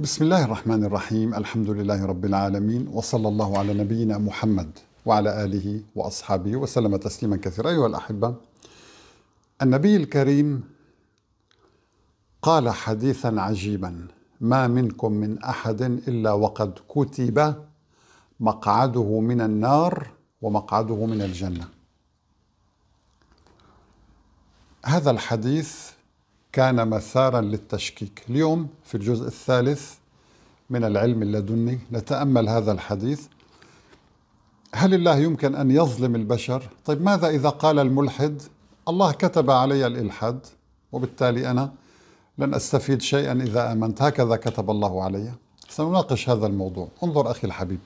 بسم الله الرحمن الرحيم الحمد لله رب العالمين وصلى الله على نبينا محمد وعلى آله وأصحابه وسلم تسليما كثيرا أيها الأحبة النبي الكريم قال حديثا عجيبا ما منكم من أحد إلا وقد كتب مقعده من النار ومقعده من الجنة هذا الحديث كان مثارا للتشكيك اليوم في الجزء الثالث من العلم اللدني نتأمل هذا الحديث هل الله يمكن أن يظلم البشر؟ طيب ماذا إذا قال الملحد الله كتب علي الإلحاد وبالتالي أنا لن أستفيد شيئا إذا آمنت هكذا كتب الله علي سنناقش هذا الموضوع انظر أخي الحبيب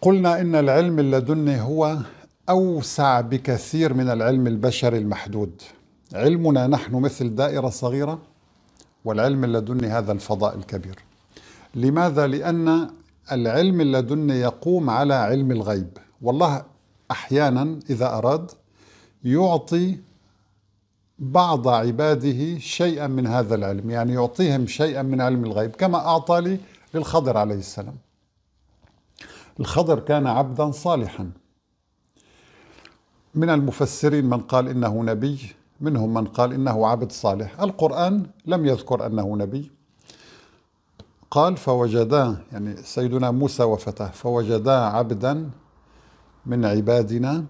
قلنا إن العلم اللدني هو أوسع بكثير من العلم البشري المحدود علمنا نحن مثل دائرة صغيرة والعلم اللدني هذا الفضاء الكبير لماذا؟ لأن العلم اللدني يقوم على علم الغيب والله أحيانا إذا أراد يعطي بعض عباده شيئا من هذا العلم يعني يعطيهم شيئا من علم الغيب كما أعطى لي للخضر عليه السلام الخضر كان عبدا صالحا من المفسرين من قال إنه نبي منهم من قال إنه عبد صالح القرآن لم يذكر أنه نبي قال فوجدا يعني سيدنا موسى وفتاه فوجدا عبدا من عبادنا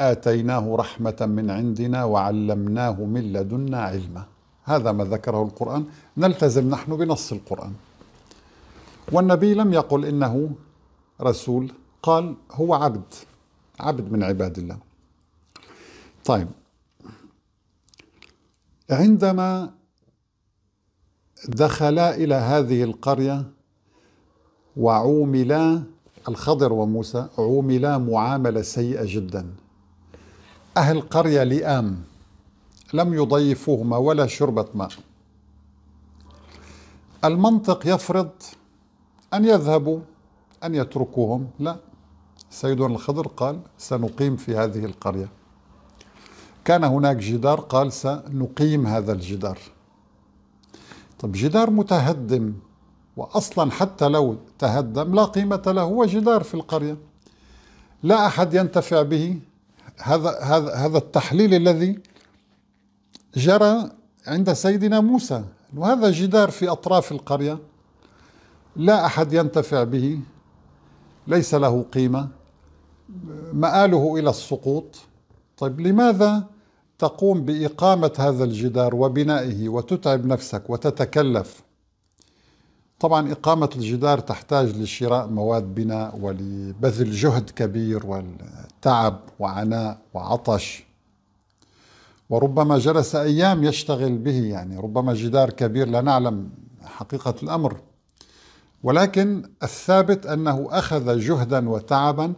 آتيناه رحمة من عندنا وعلمناه من لدنا علما هذا ما ذكره القرآن نلتزم نحن بنص القرآن والنبي لم يقل إنه رسول قال هو عبد عبد من عباد الله طيب عندما دخلا إلى هذه القرية وعوملا الخضر وموسى عوملا معاملة سيئة جدا أهل قرية لئام لم يضيفوهما ولا شربة ماء المنطق يفرض أن يذهبوا أن يتركوهم لا سيدنا الخضر قال سنقيم في هذه القرية كان هناك جدار قال سنقيم هذا الجدار طب جدار متهدم وأصلا حتى لو تهدم لا قيمة له هو جدار في القرية لا أحد ينتفع به هذا هذا هذا التحليل الذي جرى عند سيدنا موسى وهذا جدار في أطراف القرية لا أحد ينتفع به ليس له قيمة مآله إلى السقوط طيب لماذا تقوم باقامه هذا الجدار وبنائه وتتعب نفسك وتتكلف طبعا اقامه الجدار تحتاج لشراء مواد بناء ولبذل جهد كبير والتعب وعناء وعطش وربما جلس ايام يشتغل به يعني ربما جدار كبير لا نعلم حقيقه الامر ولكن الثابت انه اخذ جهدا وتعبا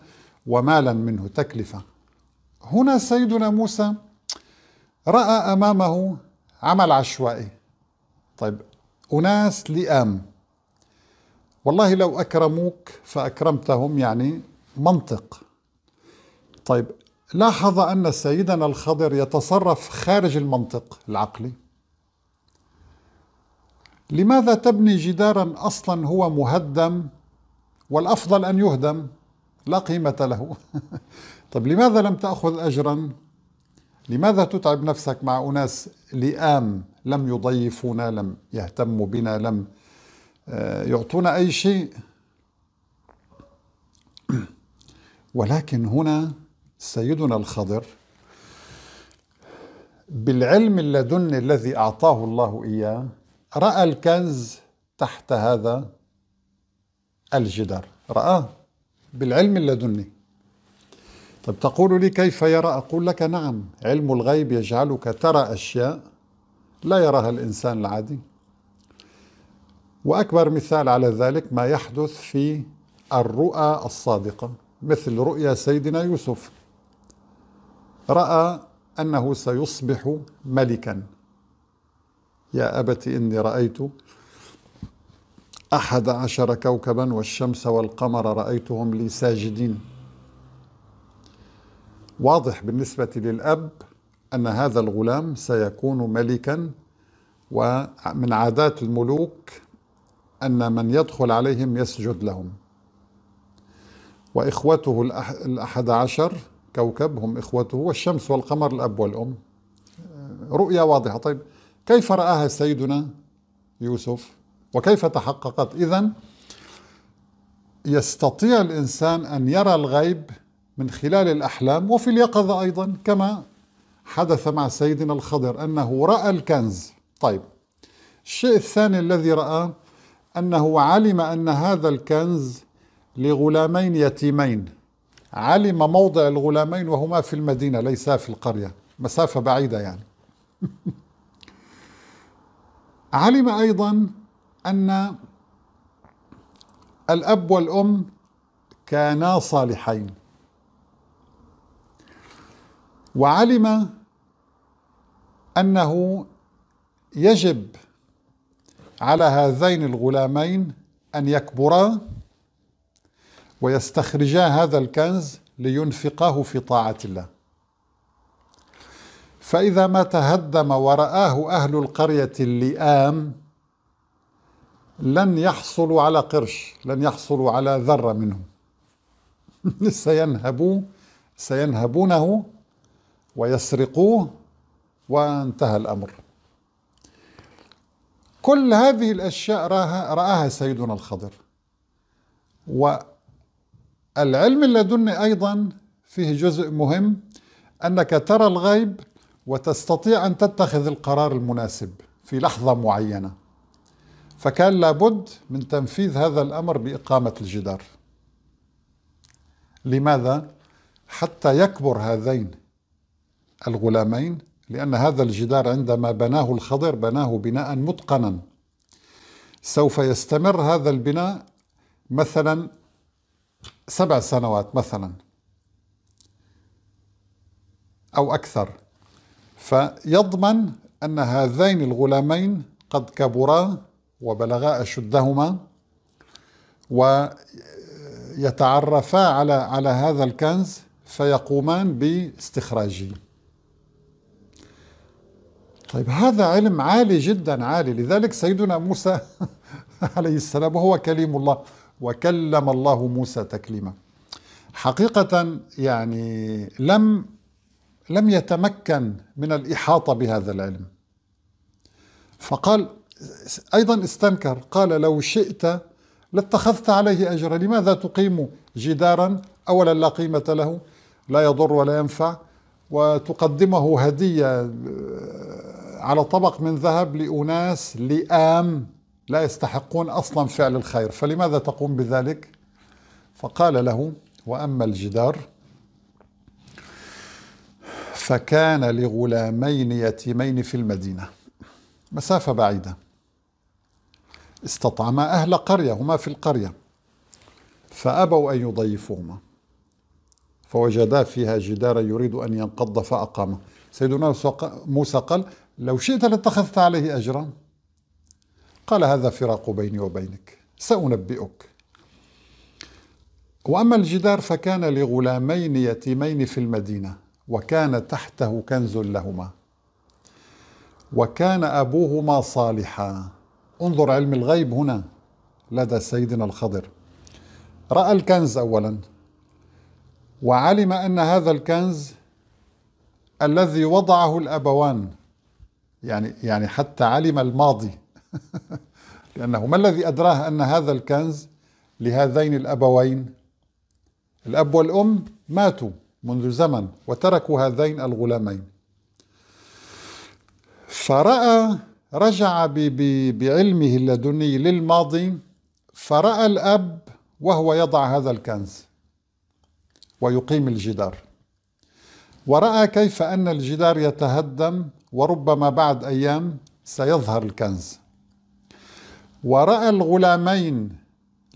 ومالا منه تكلفه هنا سيدنا موسى رأى أمامه عمل عشوائي طيب أناس لئام والله لو أكرموك فأكرمتهم يعني منطق طيب لاحظ أن سيدنا الخضر يتصرف خارج المنطق العقلي لماذا تبني جدارا أصلا هو مهدم والأفضل أن يهدم لا قيمة له طيب لماذا لم تأخذ أجرا لماذا تتعب نفسك مع أناس لئام لم يضيفونا لم يهتموا بنا لم آه، يعطونا أي شيء ولكن هنا سيدنا الخضر بالعلم اللدني الذي أعطاه الله إياه رأى الكنز تحت هذا الجدار رآه بالعلم اللدني طب تقول لي كيف يرى أقول لك نعم علم الغيب يجعلك ترى أشياء لا يراها الإنسان العادي وأكبر مثال على ذلك ما يحدث في الرؤى الصادقة مثل رؤيا سيدنا يوسف رأى أنه سيصبح ملكا يا أبت إني رأيت أحد عشر كوكبا والشمس والقمر رأيتهم لي ساجدين واضح بالنسبة للأب أن هذا الغلام سيكون ملكا ومن عادات الملوك أن من يدخل عليهم يسجد لهم وإخوته الأحد عشر كوكب هم إخوته والشمس والقمر الأب والأم رؤية واضحة طيب كيف رآها سيدنا يوسف وكيف تحققت إذا يستطيع الإنسان أن يرى الغيب من خلال الأحلام وفي اليقظة أيضا كما حدث مع سيدنا الخضر أنه رأى الكنز طيب الشيء الثاني الذي رآه أنه علم أن هذا الكنز لغلامين يتيمين علم موضع الغلامين وهما في المدينة ليسا في القرية مسافة بعيدة يعني علم أيضا أن الأب والأم كانا صالحين وعلم أنه يجب على هذين الغلامين أن يكبرا ويستخرجا هذا الكنز لينفقاه في طاعة الله فإذا ما تهدم ورآه أهل القرية اللئام لن يحصلوا على قرش لن يحصلوا على ذرة منه سينهبوا سينهبونه ويسرقوه وانتهى الأمر كل هذه الأشياء رأها, رآها سيدنا الخضر والعلم اللدني أيضا فيه جزء مهم أنك ترى الغيب وتستطيع أن تتخذ القرار المناسب في لحظة معينة فكان لابد من تنفيذ هذا الأمر بإقامة الجدار لماذا؟ حتى يكبر هذين الغلامين لأن هذا الجدار عندما بناه الخضر بناه بناء متقنا سوف يستمر هذا البناء مثلا سبع سنوات مثلا أو أكثر فيضمن أن هذين الغلامين قد كبرا وبلغا أشدهما ويتعرفا على على هذا الكنز فيقومان باستخراجه طيب هذا علم عالي جدا عالي لذلك سيدنا موسى عليه السلام وهو كليم الله وكلم الله موسى تكليما حقيقة يعني لم لم يتمكن من الإحاطة بهذا العلم فقال أيضا استنكر قال لو شئت لاتخذت عليه أجرا لماذا تقيم جدارا أولا لا قيمة له لا يضر ولا ينفع وتقدمه هدية على طبق من ذهب لأناس لئام لا يستحقون أصلا فعل الخير فلماذا تقوم بذلك؟ فقال له وأما الجدار فكان لغلامين يتيمين في المدينة مسافة بعيدة استطعما أهل قرية هما في القرية فأبوا أن يضيفوهما فوجدا فيها جدارا يريد أن ينقض فأقامه سيدنا موسى قال لو شئت لاتخذت عليه أجرا قال هذا فراق بيني وبينك سأنبئك وأما الجدار فكان لغلامين يتيمين في المدينة وكان تحته كنز لهما وكان أبوهما صالحا انظر علم الغيب هنا لدى سيدنا الخضر رأى الكنز أولا وعلم أن هذا الكنز الذي وضعه الأبوان يعني يعني حتى علم الماضي لأنه ما الذي أدراه أن هذا الكنز لهذين الأبوين الأب والأم ماتوا منذ زمن وتركوا هذين الغلامين فرأى رجع بعلمه اللدني للماضي فرأى الأب وهو يضع هذا الكنز ويقيم الجدار ورأى كيف أن الجدار يتهدم وربما بعد أيام سيظهر الكنز ورأى الغلامين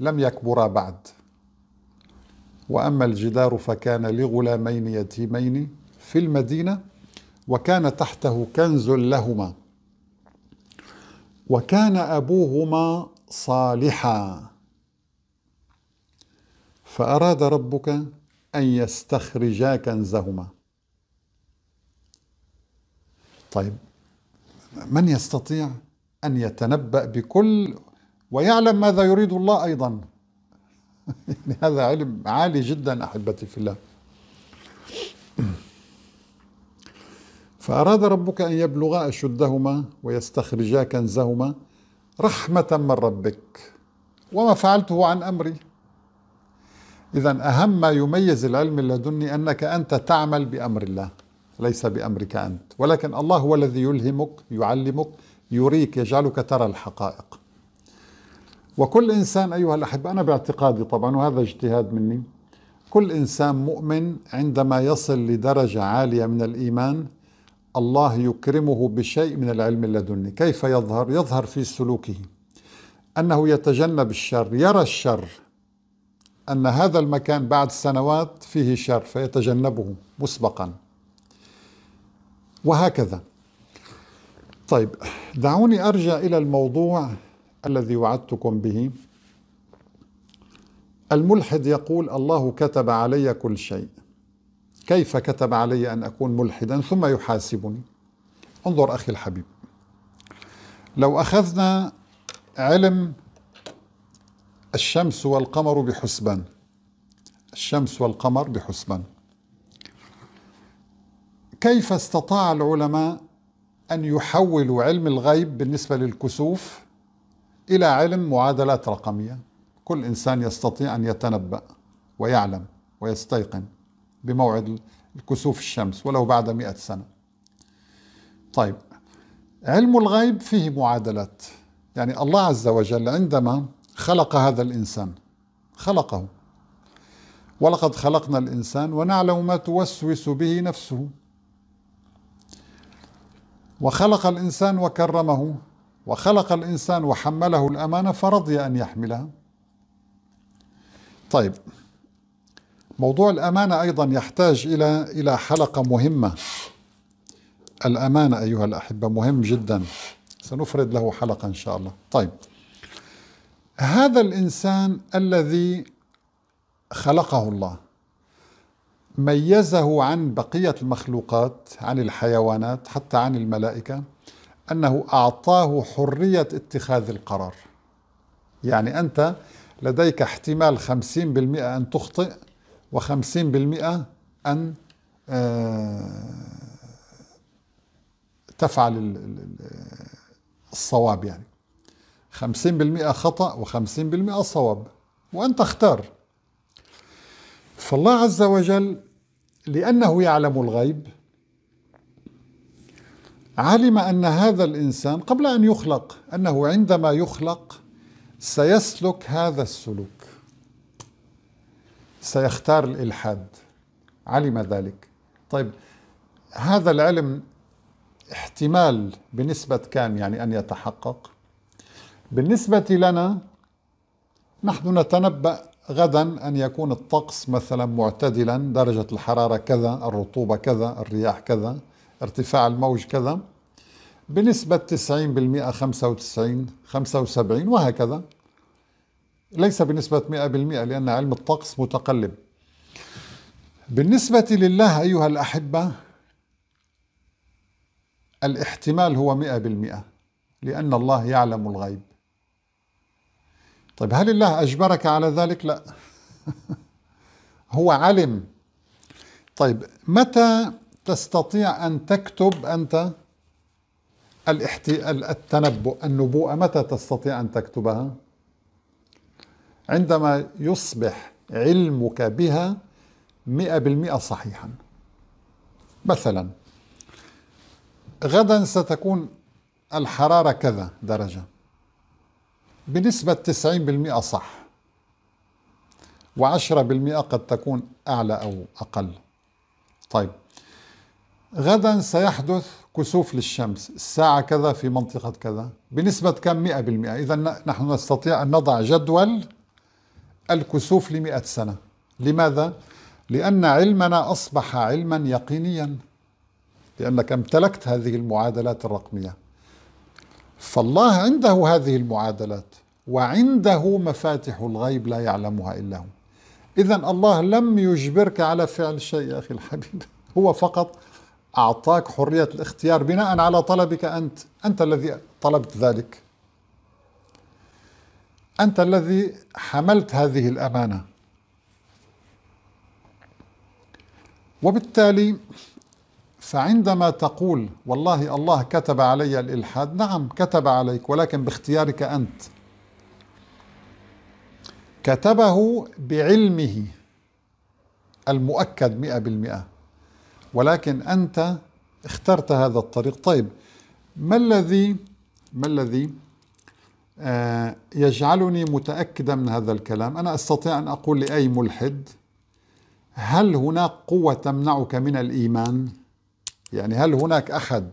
لم يكبرا بعد وأما الجدار فكان لغلامين يتيمين في المدينة وكان تحته كنز لهما وكان أبوهما صالحا فأراد ربك أن يستخرجا كنزهما طيب من يستطيع أن يتنبأ بكل ويعلم ماذا يريد الله أيضا يعني هذا علم عالي جدا أحبتي في الله فأراد ربك أن يبلغا أشدهما ويستخرجا كنزهما رحمة من ربك وما فعلته عن أمري إذا أهم ما يميز العلم اللدني أنك أنت تعمل بأمر الله ليس بأمرك أنت ولكن الله هو الذي يلهمك يعلمك يريك يجعلك ترى الحقائق وكل إنسان أيها الأحبة أنا باعتقادي طبعا وهذا اجتهاد مني كل إنسان مؤمن عندما يصل لدرجة عالية من الإيمان الله يكرمه بشيء من العلم اللدني كيف يظهر؟ يظهر في سلوكه أنه يتجنب الشر يرى الشر أن هذا المكان بعد سنوات فيه شر فيتجنبه مسبقا وهكذا طيب دعوني ارجع الى الموضوع الذي وعدتكم به الملحد يقول الله كتب علي كل شيء كيف كتب علي ان اكون ملحدا ثم يحاسبني انظر اخي الحبيب لو اخذنا علم الشمس والقمر بحسبان الشمس والقمر بحسبان كيف استطاع العلماء أن يحولوا علم الغيب بالنسبة للكسوف إلى علم معادلات رقمية كل إنسان يستطيع أن يتنبأ ويعلم ويستيقن بموعد الكسوف الشمس ولو بعد مئة سنة طيب علم الغيب فيه معادلات يعني الله عز وجل عندما خلق هذا الإنسان خلقه ولقد خلقنا الإنسان ونعلم ما توسوس به نفسه وخلق الإنسان وكرمه وخلق الإنسان وحمله الأمانة فرضي أن يحملها طيب موضوع الأمانة أيضا يحتاج إلى إلى حلقة مهمة الأمانة أيها الأحبة مهم جدا سنفرد له حلقة إن شاء الله طيب هذا الإنسان الذي خلقه الله ميزه عن بقية المخلوقات عن الحيوانات حتى عن الملائكة أنه أعطاه حرية اتخاذ القرار يعني أنت لديك احتمال 50% أن تخطئ و50% أن آه، تفعل الصواب يعني 50% خطأ و50% صواب وأنت اختار فالله عز وجل لأنه يعلم الغيب علم أن هذا الإنسان قبل أن يخلق أنه عندما يخلق سيسلك هذا السلوك سيختار الإلحاد علم ذلك طيب هذا العلم احتمال بنسبة كام يعني أن يتحقق بالنسبة لنا نحن نتنبأ غدا أن يكون الطقس مثلا معتدلا درجة الحرارة كذا الرطوبة كذا الرياح كذا ارتفاع الموج كذا بنسبة 90% 95 75 وهكذا ليس بنسبة 100% لأن علم الطقس متقلب بالنسبة لله أيها الأحبة الاحتمال هو 100% لأن الله يعلم الغيب طيب هل الله أجبرك على ذلك؟ لا هو علم طيب متى تستطيع أن تكتب أنت الاحتي... التنبؤ النبوءة متى تستطيع أن تكتبها عندما يصبح علمك بها مئة بالمئة صحيحا مثلا غدا ستكون الحرارة كذا درجة بنسبة 90% صح و10% قد تكون أعلى أو أقل طيب غدا سيحدث كسوف للشمس الساعة كذا في منطقة كذا بنسبة كم 100% إذا نحن نستطيع أن نضع جدول الكسوف لمئة سنة لماذا؟ لأن علمنا أصبح علما يقينيا لأنك امتلكت هذه المعادلات الرقمية فالله عنده هذه المعادلات وعنده مفاتح الغيب لا يعلمها إلا هو إذا الله لم يجبرك على فعل شيء يا أخي الحبيب هو فقط أعطاك حرية الاختيار بناء على طلبك أنت أنت الذي طلبت ذلك أنت الذي حملت هذه الأمانة وبالتالي فعندما تقول والله الله كتب علي الإلحاد نعم كتب عليك ولكن باختيارك أنت كتبه بعلمه المؤكد مئة بالمئة ولكن أنت اخترت هذا الطريق طيب ما الذي ما الذي آه، يجعلني متأكدا من هذا الكلام أنا أستطيع أن أقول لأي ملحد هل هناك قوة تمنعك من الإيمان؟ يعني هل هناك أحد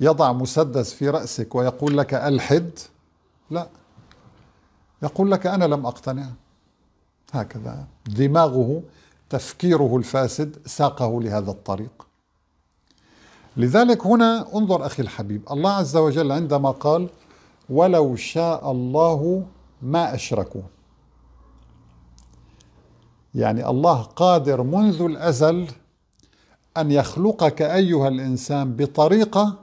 يضع مسدس في رأسك ويقول لك ألحد لا يقول لك أنا لم أقتنع هكذا دماغه تفكيره الفاسد ساقه لهذا الطريق لذلك هنا انظر أخي الحبيب الله عز وجل عندما قال ولو شاء الله ما أشركوا يعني الله قادر منذ الأزل أن يخلقك أيها الإنسان بطريقة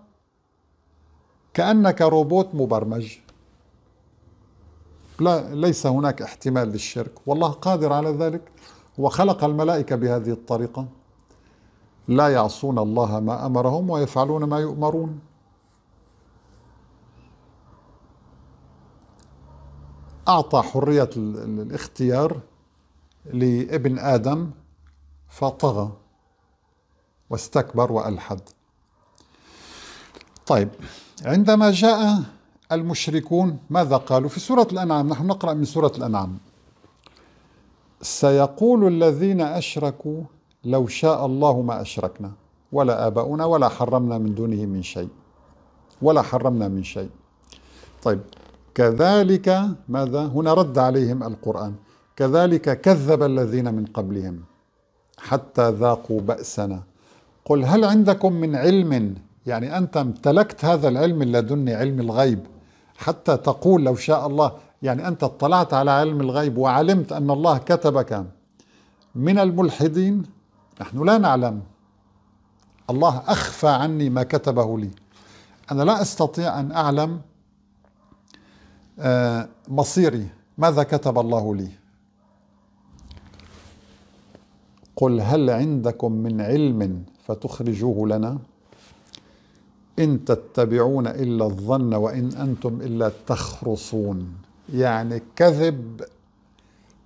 كأنك روبوت مبرمج لا ليس هناك احتمال للشرك والله قادر على ذلك وخلق الملائكة بهذه الطريقة لا يعصون الله ما أمرهم ويفعلون ما يؤمرون أعطى حرية الاختيار لابن آدم فطغى واستكبر والحد. طيب عندما جاء المشركون ماذا قالوا؟ في سوره الانعام نحن نقرا من سوره الانعام. سيقول الذين اشركوا لو شاء الله ما اشركنا ولا اباؤنا ولا حرمنا من دونه من شيء. ولا حرمنا من شيء. طيب كذلك ماذا؟ هنا رد عليهم القرآن كذلك كذب الذين من قبلهم حتى ذاقوا بأسنا قل هل عندكم من علم يعني أنت امتلكت هذا العلم اللدني علم الغيب حتى تقول لو شاء الله يعني أنت اطلعت على علم الغيب وعلمت أن الله كتبك من الملحدين نحن لا نعلم الله أخفى عني ما كتبه لي أنا لا أستطيع أن أعلم آه، مصيري ماذا كتب الله لي قل هل عندكم من علم فتخرجوه لنا إن تتبعون إلا الظن وإن أنتم إلا تخرصون يعني كذب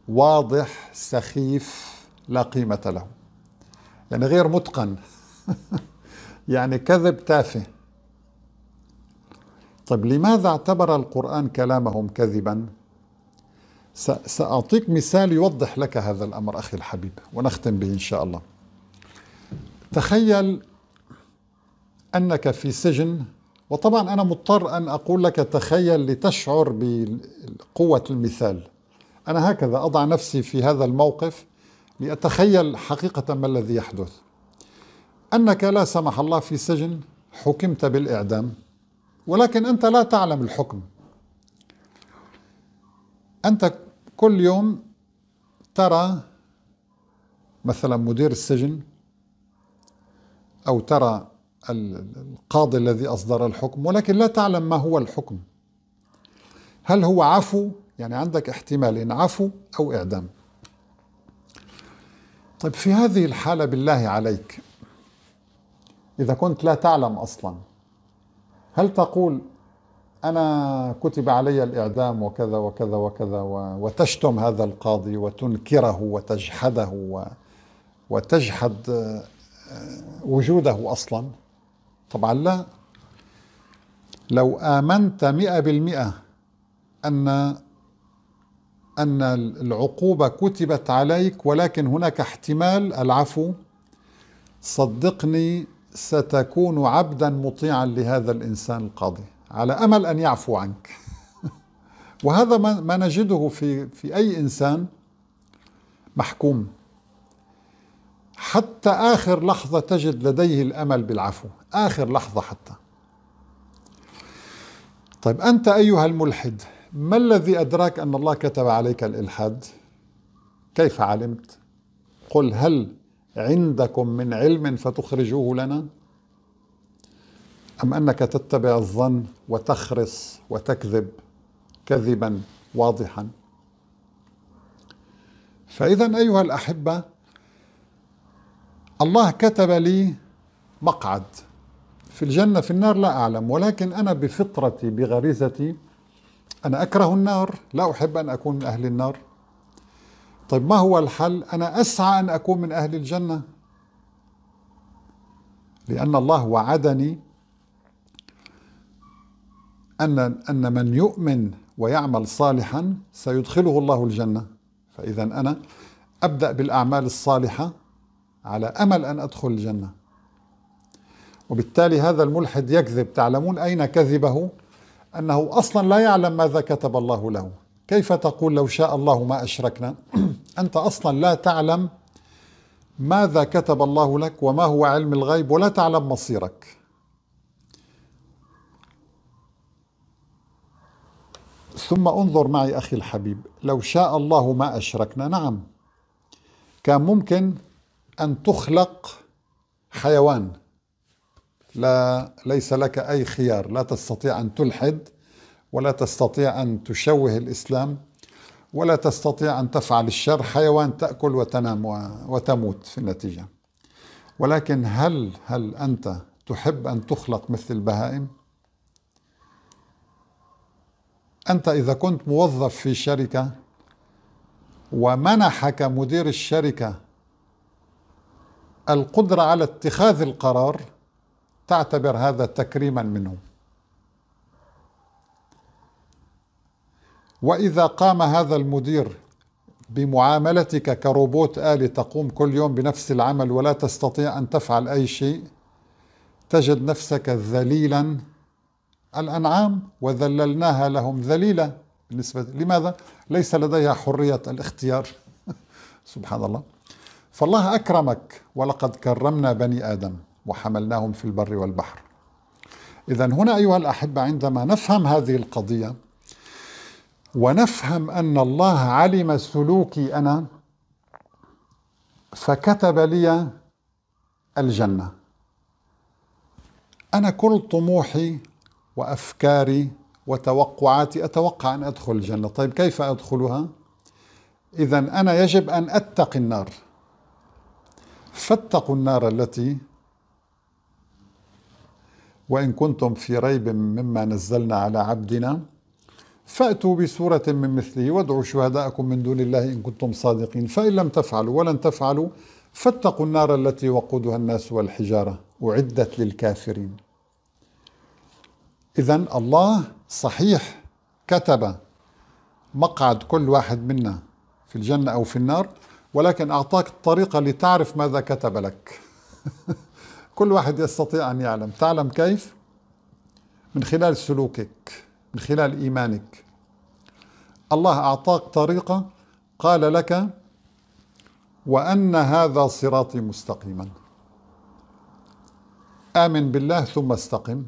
واضح سخيف لا قيمة له يعني غير متقن يعني كذب تافه طيب لماذا اعتبر القرآن كلامهم كذبا سأعطيك مثال يوضح لك هذا الأمر أخي الحبيب ونختم به إن شاء الله تخيل أنك في سجن وطبعا أنا مضطر أن أقول لك تخيل لتشعر بقوة المثال أنا هكذا أضع نفسي في هذا الموقف لأتخيل حقيقة ما الذي يحدث أنك لا سمح الله في سجن حكمت بالإعدام ولكن أنت لا تعلم الحكم أنت كل يوم ترى مثلا مدير السجن أو ترى القاضي الذي أصدر الحكم ولكن لا تعلم ما هو الحكم هل هو عفو يعني عندك احتمالين عفو أو إعدام طيب في هذه الحالة بالله عليك إذا كنت لا تعلم أصلا هل تقول أنا كتب علي الإعدام وكذا وكذا وكذا وتشتم هذا القاضي وتنكره وتجحده وتجحد وجوده أصلا طبعا لا لو آمنت مئة بالمئة أن أن العقوبة كتبت عليك ولكن هناك احتمال العفو صدقني ستكون عبدا مطيعا لهذا الإنسان القاضي على أمل أن يعفو عنك وهذا ما نجده في في أي إنسان محكوم حتى آخر لحظة تجد لديه الأمل بالعفو آخر لحظة حتى طيب أنت أيها الملحد ما الذي أدراك أن الله كتب عليك الإلحاد كيف علمت قل هل عندكم من علم فتخرجوه لنا أم أنك تتبع الظن وتخرص وتكذب كذبا واضحا فإذا أيها الأحبة الله كتب لي مقعد في الجنة في النار لا أعلم ولكن أنا بفطرتي بغريزتي أنا أكره النار لا أحب أن أكون من أهل النار طيب ما هو الحل أنا أسعى أن أكون من أهل الجنة لأن الله وعدني أن أن من يؤمن ويعمل صالحا سيدخله الله الجنة فإذا أنا أبدأ بالأعمال الصالحة على امل ان ادخل الجنه وبالتالي هذا الملحد يكذب تعلمون اين كذبه انه اصلا لا يعلم ماذا كتب الله له كيف تقول لو شاء الله ما اشركنا انت اصلا لا تعلم ماذا كتب الله لك وما هو علم الغيب ولا تعلم مصيرك ثم انظر معي اخي الحبيب لو شاء الله ما اشركنا نعم كان ممكن أن تخلق حيوان لا ليس لك أي خيار لا تستطيع أن تلحد ولا تستطيع أن تشوه الإسلام ولا تستطيع أن تفعل الشر حيوان تأكل وتنام وتموت في النتيجة ولكن هل هل أنت تحب أن تخلق مثل البهائم؟ أنت إذا كنت موظف في شركة ومنحك مدير الشركة القدرة على اتخاذ القرار تعتبر هذا تكريما منه وإذا قام هذا المدير بمعاملتك كروبوت آلي تقوم كل يوم بنفس العمل ولا تستطيع أن تفعل أي شيء تجد نفسك ذليلا الأنعام وذللناها لهم ذليلة بالنسبة لماذا؟ ليس لديها حرية الاختيار سبحان الله فالله أكرمك ولقد كرمنا بني آدم وحملناهم في البر والبحر إذا هنا أيها الأحبة عندما نفهم هذه القضية ونفهم أن الله علم سلوكي أنا فكتب لي الجنة أنا كل طموحي وأفكاري وتوقعاتي أتوقع أن أدخل الجنة طيب كيف أدخلها؟ إذا أنا يجب أن أتقي النار فاتقوا النار التي وإن كنتم في ريب مما نزلنا على عبدنا فأتوا بسورة من مثله وادعوا شهداءكم من دون الله إن كنتم صادقين فإن لم تفعلوا ولن تفعلوا فاتقوا النار التي وقودها الناس والحجارة أعدت للكافرين إذا الله صحيح كتب مقعد كل واحد منا في الجنة أو في النار ولكن أعطاك الطريقة لتعرف ماذا كتب لك كل واحد يستطيع أن يعلم تعلم كيف؟ من خلال سلوكك من خلال إيمانك الله أعطاك طريقة قال لك وأن هذا صراطي مستقيما آمن بالله ثم استقم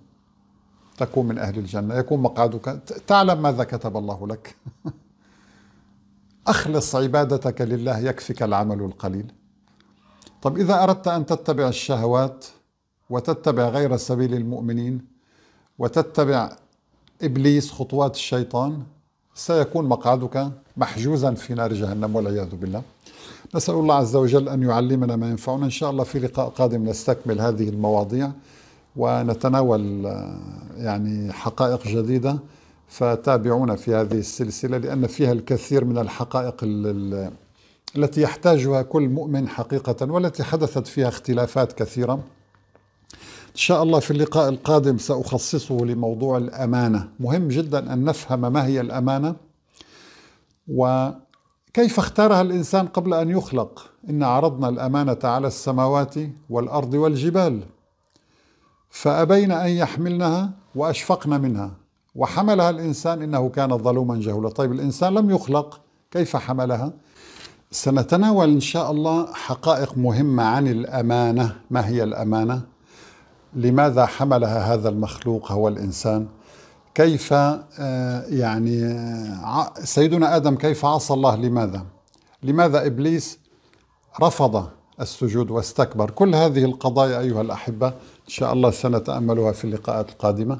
تكون من أهل الجنة يكون مقعدك تعلم ماذا كتب الله لك أخلص عبادتك لله يكفك العمل القليل طب إذا أردت أن تتبع الشهوات وتتبع غير سبيل المؤمنين وتتبع إبليس خطوات الشيطان سيكون مقعدك محجوزا في نار جهنم والعياذ بالله نسأل الله عز وجل أن يعلمنا ما ينفعنا إن شاء الله في لقاء قادم نستكمل هذه المواضيع ونتناول آه، يعني حقائق جديده فتابعونا في هذه السلسلة لأن فيها الكثير من الحقائق التي يحتاجها كل مؤمن حقيقة والتي حدثت فيها اختلافات كثيرة إن شاء الله في اللقاء القادم سأخصصه لموضوع الأمانة مهم جدا أن نفهم ما هي الأمانة وكيف اختارها الإنسان قبل أن يخلق إن عرضنا الأمانة على السماوات والأرض والجبال فأبين أن يحملنها وأشفقن منها وحملها الإنسان إنه كان ظلوما جهولا طيب الإنسان لم يخلق كيف حملها؟ سنتناول إن شاء الله حقائق مهمة عن الأمانة ما هي الأمانة؟ لماذا حملها هذا المخلوق هو الإنسان؟ كيف آه، يعني آه، سيدنا آدم كيف عصى الله لماذا؟ لماذا إبليس رفض السجود واستكبر كل هذه القضايا أيها الأحبة إن شاء الله سنتأملها في اللقاءات القادمة